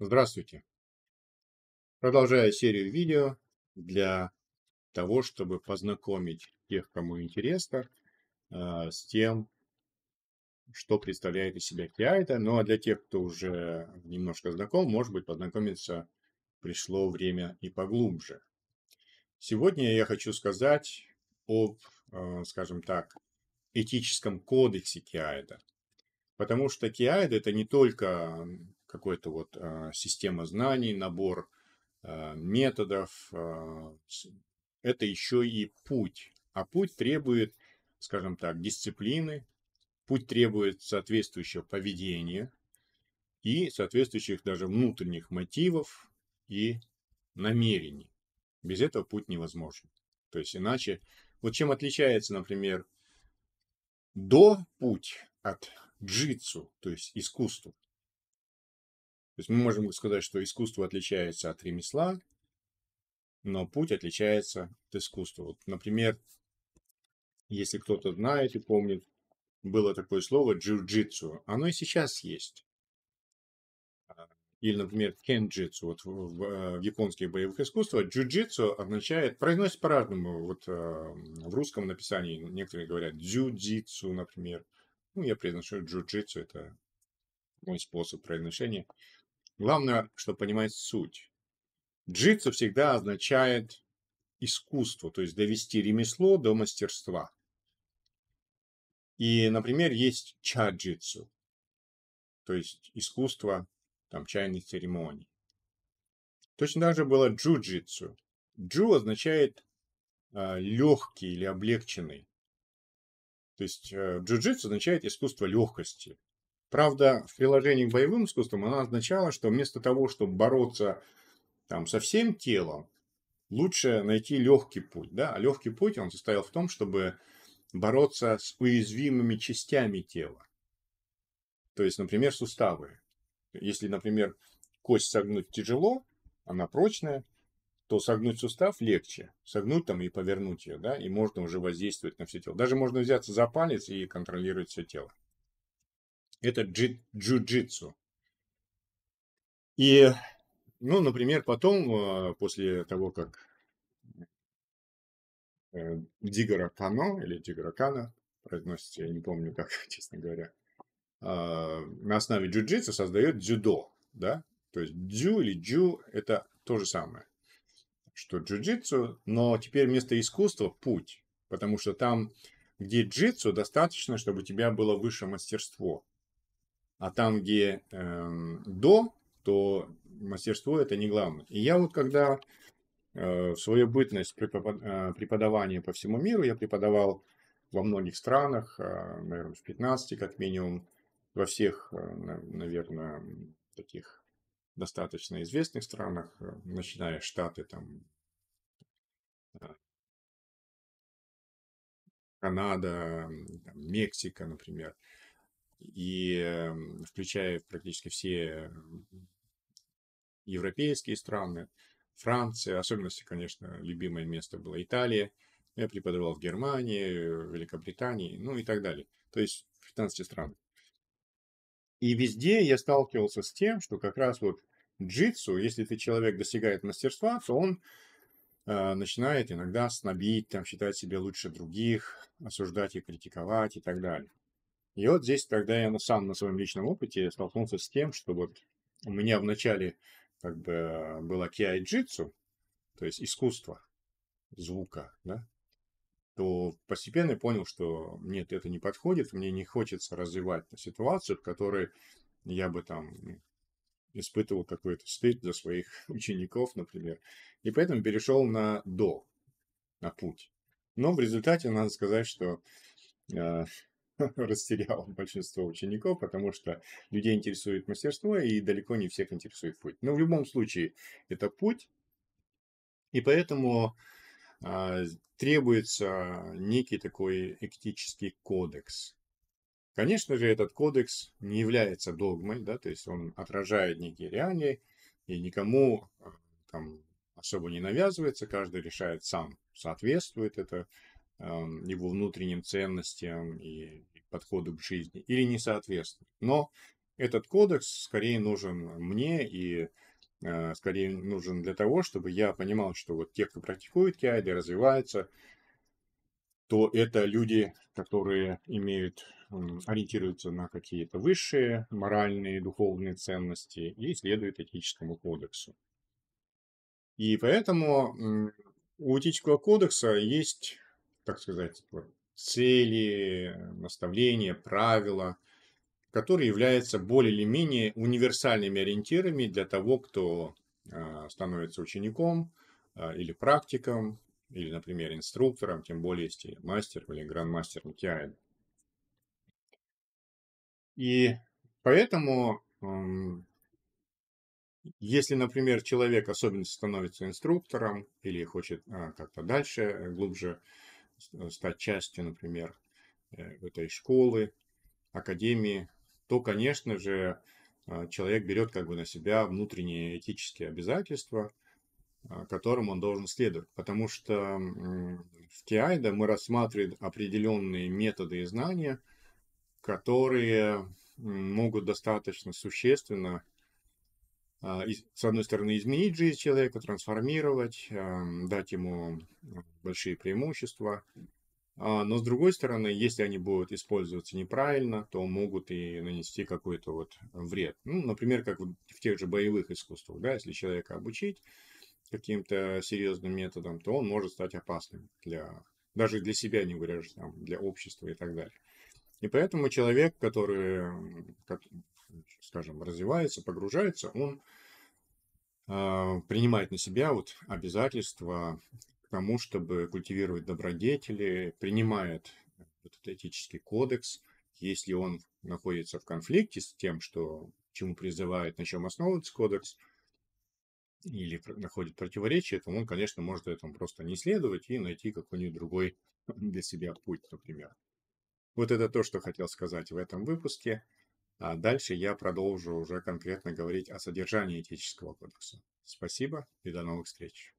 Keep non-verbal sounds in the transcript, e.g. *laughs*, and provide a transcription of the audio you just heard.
Здравствуйте! Продолжая серию видео для того, чтобы познакомить тех, кому интересно, а, с тем, что представляет из себя Киайта. Ну а для тех, кто уже немножко знаком, может быть, познакомиться пришло время и поглубже. Сегодня я хочу сказать об, а, скажем так, этическом кодексе Киайда. Потому что Киайда это не только какой-то вот а, система знаний, набор а, методов. А, это еще и путь. А путь требует, скажем так, дисциплины, путь требует соответствующего поведения и соответствующих даже внутренних мотивов и намерений. Без этого путь невозможен. То есть иначе... Вот чем отличается, например, до путь от джитсу, то есть искусству. То есть мы можем сказать, что искусство отличается от ремесла, но путь отличается от искусства. Вот, например, если кто-то знает и помнит, было такое слово джиу-джитсу. Оно и сейчас есть. А, или, например, кенджитсу. Вот в, в, э, в японских боевых искусствах джиу-джитсу означает, произносит по-разному. Вот э, в русском написании некоторые говорят дзю-джитсу, например. Ну, я произношу джиу-джитсу, это мой способ произношения. Главное, что понимать суть. Джитсу всегда означает искусство, то есть довести ремесло до мастерства. И, например, есть чаджитсу, то есть искусство там, чайной церемонии. Точно так же было джуджитсу. Джу означает э, а, легкий или облегченный. То есть э, джуджитсу означает искусство легкости, Правда, в приложении к боевым искусствам она означала, что вместо того, чтобы бороться там, со всем телом, лучше найти легкий путь. Да? А легкий путь он состоял в том, чтобы бороться с уязвимыми частями тела. То есть, например, суставы. Если, например, кость согнуть тяжело, она прочная, то согнуть сустав легче. Согнуть там и повернуть ее, да, и можно уже воздействовать на все тело. Даже можно взяться за палец и контролировать все тело это джиу-джитсу. И, ну, например, потом, а, после того, как э, Дигора Кано или Дигора Кана, произносится, я не помню как, *laughs* честно говоря, а, на основе джиу-джитсу создает дзюдо, да? То есть дзю или дзю это то же самое, что джиу-джитсу, но теперь вместо искусства – путь, потому что там, где джитсу, достаточно, чтобы у тебя было высшее мастерство – а там, где э, до, то мастерство это не главное. И я вот когда э, в свою бытность э, преподавания по всему миру, я преподавал во многих странах, э, наверное, в 15 как минимум, во всех, э, наверное, таких достаточно известных странах, э, начиная Штаты, там, э, Канада, там, Мексика, например и эм, включая практически все европейские страны, Франция, особенности, конечно, любимое место было Италия, я преподавал в Германии, Великобритании, ну и так далее. То есть в 15 странах. И везде я сталкивался с тем, что как раз вот джитсу, если ты человек достигает мастерства, то он э, начинает иногда снобить, там, считать себя лучше других, осуждать и критиковать и так далее. И вот здесь тогда я сам на своем личном опыте столкнулся с тем, что вот у меня вначале как бы была киайджитсу, то есть искусство звука, да, то постепенно понял, что нет, это не подходит, мне не хочется развивать ситуацию, в которой я бы там испытывал какой-то стыд за своих *laughs* учеников, например. И поэтому перешел на до, на путь. Но в результате надо сказать, что э, *laughs* растерял большинство учеников, потому что людей интересует мастерство, и далеко не всех интересует путь. Но в любом случае, это путь, и поэтому э, требуется некий такой этический кодекс. Конечно же, этот кодекс не является догмой, да, то есть он отражает некие реалии, и никому а, там, особо не навязывается, каждый решает сам, соответствует это Эм, его внутренним ценностям и подходу к жизни, или не соответствует. Но этот кодекс скорее нужен мне и э, скорее нужен для того, чтобы я понимал, что вот те, кто практикует киайди, развиваются, то это люди, которые имеют, ориентируются на какие-то высшие моральные, духовные ценности и следуют этическому кодексу. И поэтому у этического кодекса есть так сказать, вот, цели, э, наставления, правила, которые являются более или менее универсальными ориентирами для того, кто а, становится учеником а, или практиком, или, например, инструктором, тем более, если мастер или мастер Никиаин. А. И поэтому, если, например, человек особенно становится инструктором или хочет как-то дальше, э, глубже Э, стать частью, например, э, этой школы, академии, то, конечно же, э, человек берет как бы на себя внутренние этические обязательства, которым он должен следовать. Потому что в Тиайда мы рассматриваем определенные методы и знания, которые могут достаточно существенно а, с одной стороны, изменить жизнь человека, трансформировать, дать ему а, большие преимущества. А, но с другой стороны, если они будут использоваться неправильно, то могут и нанести какой-то вот вред. Ну, например, как в тех же боевых искусствах, да, если человека обучить каким-то серьезным методом, то он может стать опасным для, даже для себя, не говоря же, там, для общества и так далее. И поэтому человек, который, скажем, развивается, погружается, он э, принимает на себя вот обязательства к тому, чтобы культивировать добродетели, принимает этот этический кодекс, если он находится в конфликте с тем, что, чему призывает, на чем основывается кодекс, или находит противоречие, то он, конечно, может этому просто не следовать и найти какой-нибудь другой для себя путь, например. Вот это то, что хотел сказать в этом выпуске. А дальше я продолжу уже конкретно говорить о содержании этического кодекса. Спасибо и до новых встреч.